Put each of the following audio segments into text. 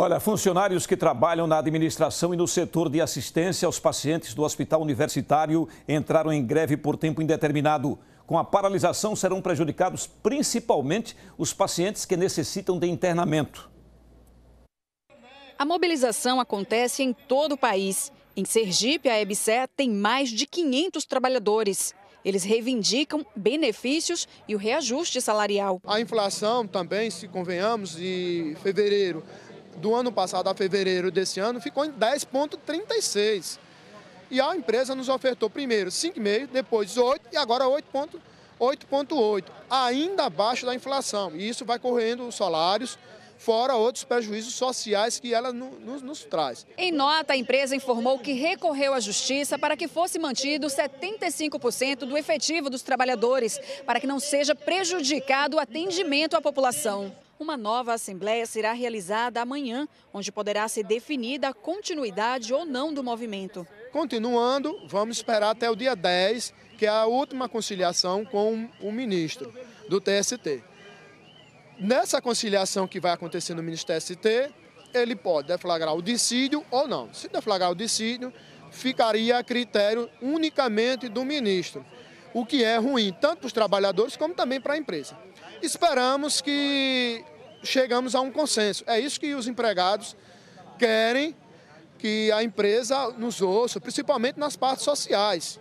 Olha, funcionários que trabalham na administração e no setor de assistência aos pacientes do Hospital Universitário entraram em greve por tempo indeterminado. Com a paralisação, serão prejudicados principalmente os pacientes que necessitam de internamento. A mobilização acontece em todo o país. Em Sergipe, a EBSE tem mais de 500 trabalhadores. Eles reivindicam benefícios e o reajuste salarial. A inflação também, se convenhamos, de fevereiro do ano passado a fevereiro desse ano ficou em 10,36. E a empresa nos ofertou primeiro 5,5, depois 8 e agora 8,8. Ainda abaixo da inflação. E isso vai correndo os salários, fora outros prejuízos sociais que ela nos, nos, traz. Em nota, a empresa informou que recorreu à justiça para que fosse mantido 75% do efetivo dos trabalhadores, para que não seja prejudicado o atendimento à população. Uma nova assembleia será realizada amanhã, onde poderá ser definida a continuidade ou não do movimento. Continuando, vamos esperar até o dia 10, que é a última conciliação com o ministro do TST. Nessa conciliação que vai acontecer no ministro do TST, ele pode deflagrar o dissídio ou não. Se deflagrar o dissídio, ficaria a critério unicamente do ministro, o que é ruim tanto para os trabalhadores como também para a empresa. Esperamos que chegamos a um consenso. É isso que os empregados querem que a empresa nos ouça, principalmente nas partes sociais.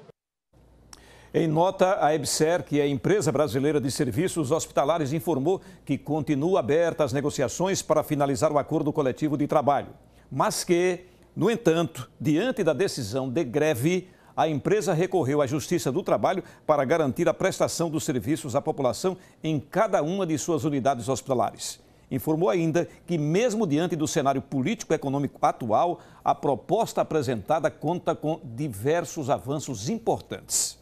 Em nota, a EBSER, que é a empresa brasileira de serviços hospitalares, informou que continua aberta as negociações para finalizar o acordo coletivo de trabalho, mas que, no entanto, diante da decisão de greve, a empresa recorreu à Justiça do Trabalho para garantir a prestação dos serviços à população em cada uma de suas unidades hospitalares. Informou ainda que, mesmo diante do cenário político-econômico atual, a proposta apresentada conta com diversos avanços importantes.